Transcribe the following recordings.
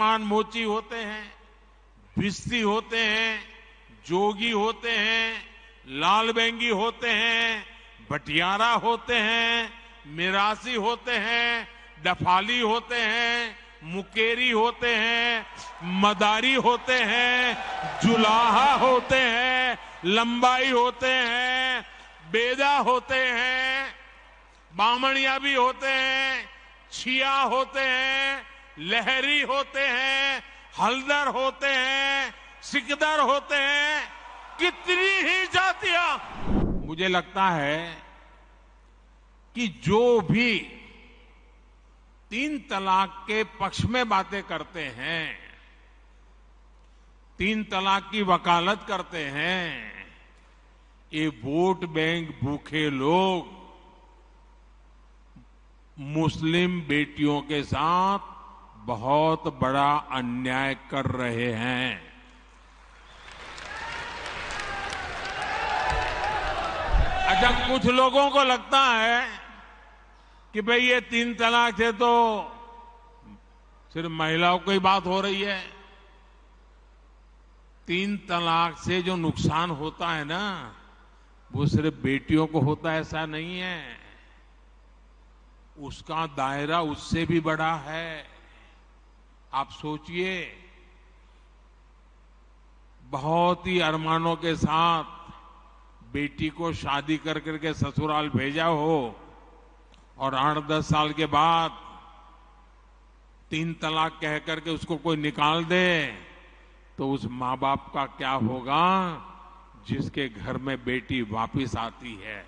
मान मोची होते हैं बिस्ती होते हैं जोगी होते हैं लाल बैंगी होते हैं बटियारा होते हैं मिरासी होते हैं डफाली होते हैं मुकेरी होते हैं मदारी होते हैं जुलाहा होते हैं लंबाई होते हैं बेदा होते हैं बामणिया भी होते हैं छिया होते हैं लहरी होते हैं हलदर होते हैं सिकदर होते हैं कितनी ही जातियां मुझे लगता है कि जो भी तीन तलाक के पक्ष में बातें करते हैं तीन तलाक की वकालत करते हैं ये वोट बैंक भूखे लोग मुस्लिम बेटियों के साथ बहुत बड़ा अन्याय कर रहे हैं अच्छा कुछ लोगों को लगता है कि भाई ये तीन तलाक से तो सिर्फ महिलाओं की बात हो रही है तीन तलाक से जो नुकसान होता है ना वो सिर्फ बेटियों को होता है ऐसा नहीं है उसका दायरा उससे भी बड़ा है आप सोचिए बहुत ही अरमानों के साथ बेटी को शादी कर करके ससुराल भेजा हो और आठ दस साल के बाद तीन तलाक कह करके उसको कोई निकाल दे तो उस माँ बाप का क्या होगा जिसके घर में बेटी वापस आती है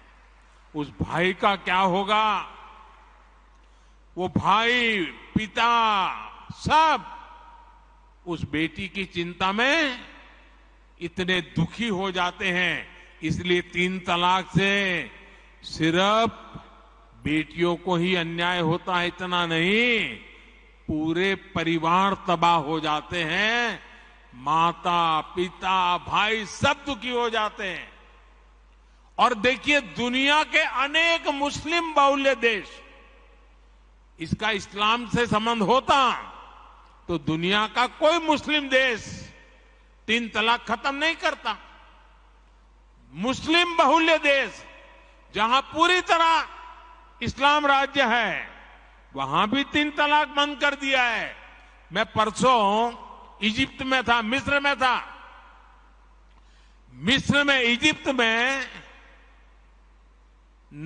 उस भाई का क्या होगा वो भाई पिता सब उस बेटी की चिंता में इतने दुखी हो जाते हैं इसलिए तीन तलाक से सिर्फ बेटियों को ही अन्याय होता है इतना नहीं पूरे परिवार तबाह हो जाते हैं माता पिता भाई सब दुखी हो जाते हैं और देखिए दुनिया के अनेक मुस्लिम बाहुल्य देश इसका इस्लाम से संबंध होता तो दुनिया का कोई मुस्लिम देश तीन तलाक खत्म नहीं करता मुस्लिम बहुल्य देश जहां पूरी तरह इस्लाम राज्य है वहां भी तीन तलाक बंद कर दिया है मैं परसों इजिप्त में था मिस्र में था मिस्र में इजिप्त में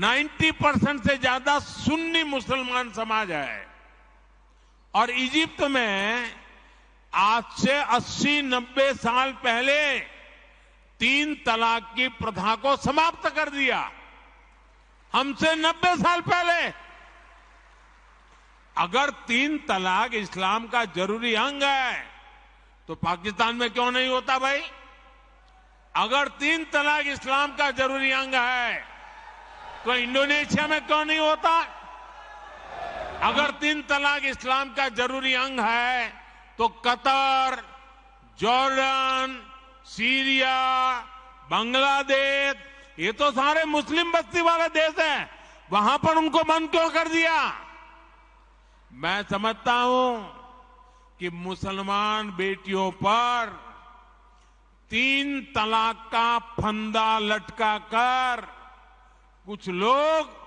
90 परसेंट से ज्यादा सुन्नी मुसलमान समाज है और इजिप्ट में आज से 80-90 साल पहले तीन तलाक की प्रथा को समाप्त कर दिया हमसे 90 साल पहले अगर तीन तलाक इस्लाम का जरूरी अंग है तो पाकिस्तान में क्यों नहीं होता भाई अगर तीन तलाक इस्लाम का जरूरी अंग है तो इंडोनेशिया में क्यों नहीं होता अगर तीन तलाक इस्लाम का जरूरी अंग है तो कतर जॉर्डन सीरिया बांग्लादेश ये तो सारे मुस्लिम बस्ती वाले देश हैं वहां पर उनको मन क्यों कर दिया मैं समझता हूं कि मुसलमान बेटियों पर तीन तलाक का फंदा लटका कर कुछ लोग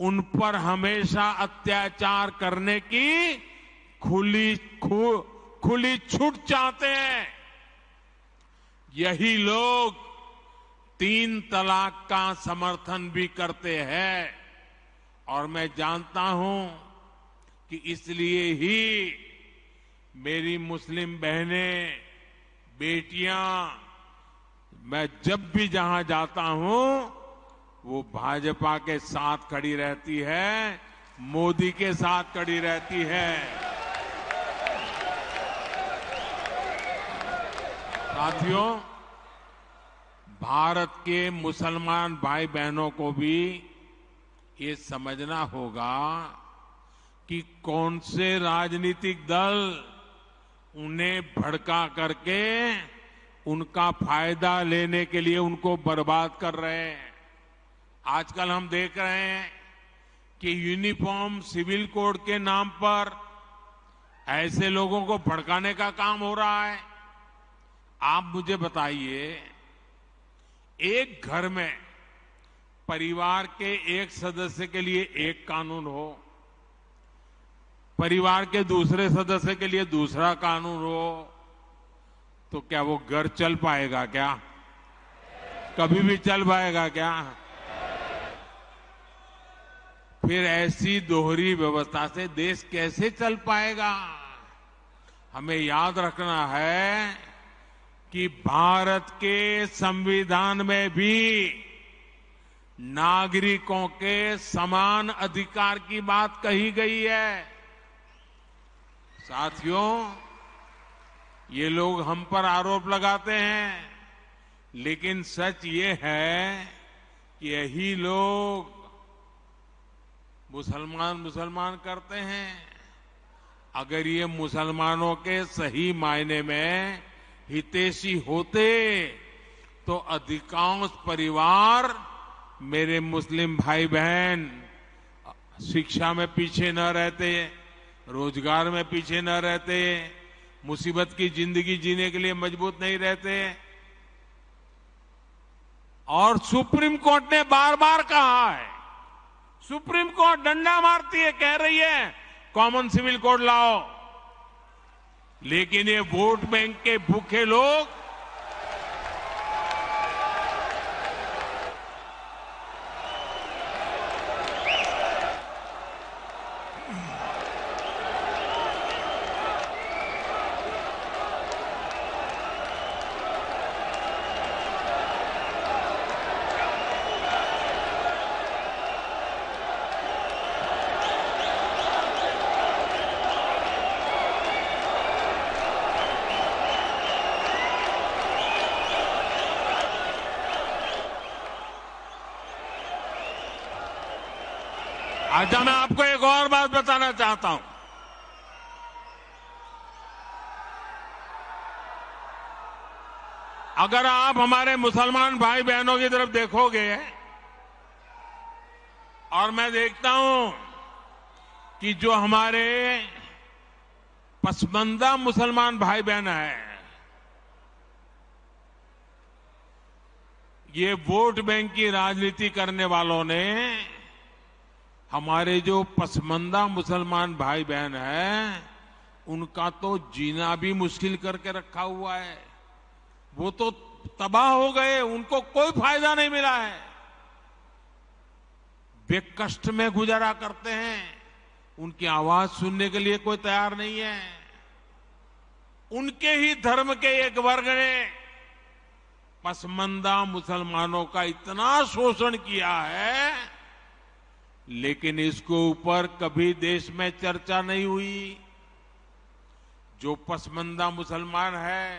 उन पर हमेशा अत्याचार करने की खुली खु, खुली छूट चाहते हैं यही लोग तीन तलाक का समर्थन भी करते हैं और मैं जानता हूं कि इसलिए ही मेरी मुस्लिम बहनें बेटियां मैं जब भी जहां जाता हूं वो भाजपा के साथ खड़ी रहती है मोदी के साथ खड़ी रहती है साथियों भारत के मुसलमान भाई बहनों को भी ये समझना होगा कि कौन से राजनीतिक दल उन्हें भड़का करके उनका फायदा लेने के लिए उनको बर्बाद कर रहे हैं आजकल हम देख रहे हैं कि यूनिफॉर्म सिविल कोड के नाम पर ऐसे लोगों को भड़काने का काम हो रहा है आप मुझे बताइए एक घर में परिवार के एक सदस्य के लिए एक कानून हो परिवार के दूसरे सदस्य के लिए दूसरा कानून हो तो क्या वो घर चल पाएगा क्या कभी भी चल पाएगा क्या फिर ऐसी दोहरी व्यवस्था से देश कैसे चल पाएगा हमें याद रखना है कि भारत के संविधान में भी नागरिकों के समान अधिकार की बात कही गई है साथियों ये लोग हम पर आरोप लगाते हैं लेकिन सच ये है कि यही लोग मुसलमान मुसलमान करते हैं अगर ये मुसलमानों के सही मायने में हितेशी होते तो अधिकांश परिवार मेरे मुस्लिम भाई बहन शिक्षा में पीछे न रहते रोजगार में पीछे न रहते मुसीबत की जिंदगी जीने के लिए मजबूत नहीं रहते और सुप्रीम कोर्ट ने बार बार कहा है सुप्रीम कोर्ट डंडा मारती है कह रही है कॉमन सिविल कोड लाओ लेकिन ये वोट बैंक के भूखे लोग अच्छा मैं आपको एक और बात बताना चाहता हूं अगर आप हमारे मुसलमान भाई बहनों की तरफ देखोगे और मैं देखता हूं कि जो हमारे पसमंदा मुसलमान भाई बहन है ये वोट बैंक की राजनीति करने वालों ने हमारे जो पसमंदा मुसलमान भाई बहन है उनका तो जीना भी मुश्किल करके रखा हुआ है वो तो तबाह हो गए उनको कोई फायदा नहीं मिला है वे कष्ट में गुजारा करते हैं उनकी आवाज सुनने के लिए कोई तैयार नहीं है उनके ही धर्म के एक वर्ग ने पसमंदा मुसलमानों का इतना शोषण किया है लेकिन इसको ऊपर कभी देश में चर्चा नहीं हुई जो पसमंदा मुसलमान है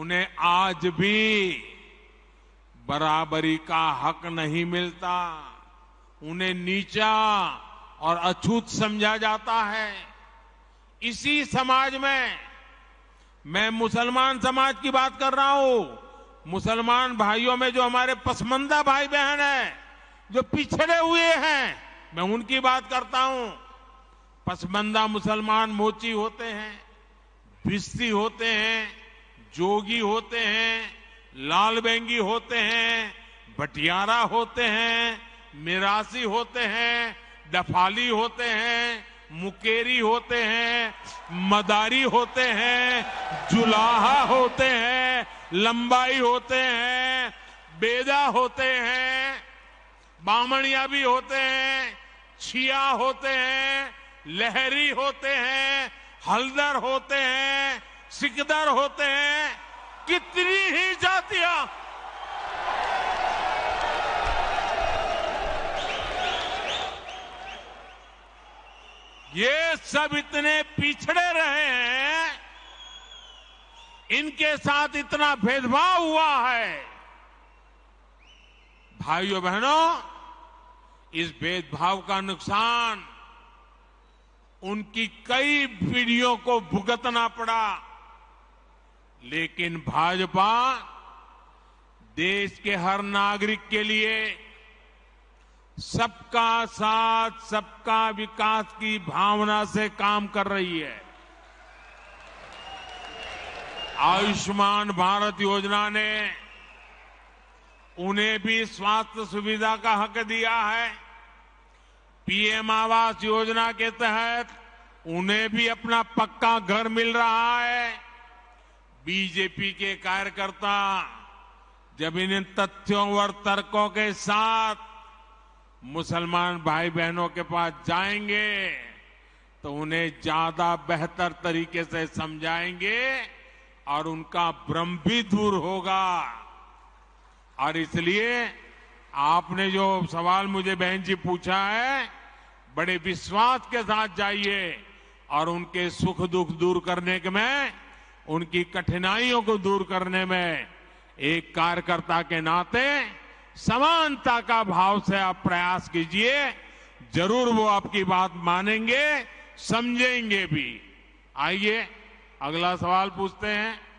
उन्हें आज भी बराबरी का हक नहीं मिलता उन्हें नीचा और अछूत समझा जाता है इसी समाज में मैं मुसलमान समाज की बात कर रहा हूं मुसलमान भाइयों में जो हमारे पसमंदा भाई बहन हैं जो पिछड़े हुए हैं मैं उनकी बात करता हूं पसमंदा मुसलमान मोची होते हैं बिस्ती होते हैं जोगी होते हैं लाल बेंगी होते हैं बटियारा होते हैं मिरासी होते हैं डफाली होते हैं मुकेरी होते हैं मदारी होते हैं जुलाहा होते हैं लंबाई होते हैं बेदा होते हैं बामणिया भी होते हैं छिया होते हैं लहरी होते हैं हलदर होते हैं सिकदर होते हैं कितनी ही जातियां ये सब इतने पिछड़े रहे हैं इनके साथ इतना भेदभाव हुआ है भाइयों बहनों इस भेदभाव का नुकसान उनकी कई पीढ़ियों को भुगतना पड़ा लेकिन भाजपा देश के हर नागरिक के लिए सबका साथ सबका विकास की भावना से काम कर रही है आयुष्मान भारत योजना ने उन्हें भी स्वास्थ्य सुविधा का हक दिया है पीएम आवास योजना के तहत उन्हें भी अपना पक्का घर मिल रहा है बीजेपी के कार्यकर्ता जब इन तथ्यों और तर्कों के साथ मुसलमान भाई बहनों के पास जाएंगे तो उन्हें ज्यादा बेहतर तरीके से समझाएंगे और उनका भ्रम भी दूर होगा और इसलिए आपने जो सवाल मुझे बहन जी पूछा है बड़े विश्वास के साथ जाइए और उनके सुख दुख दूर करने के में उनकी कठिनाइयों को दूर करने में एक कार्यकर्ता के नाते समानता का भाव से आप प्रयास कीजिए जरूर वो आपकी बात मानेंगे समझेंगे भी आइए अगला सवाल पूछते हैं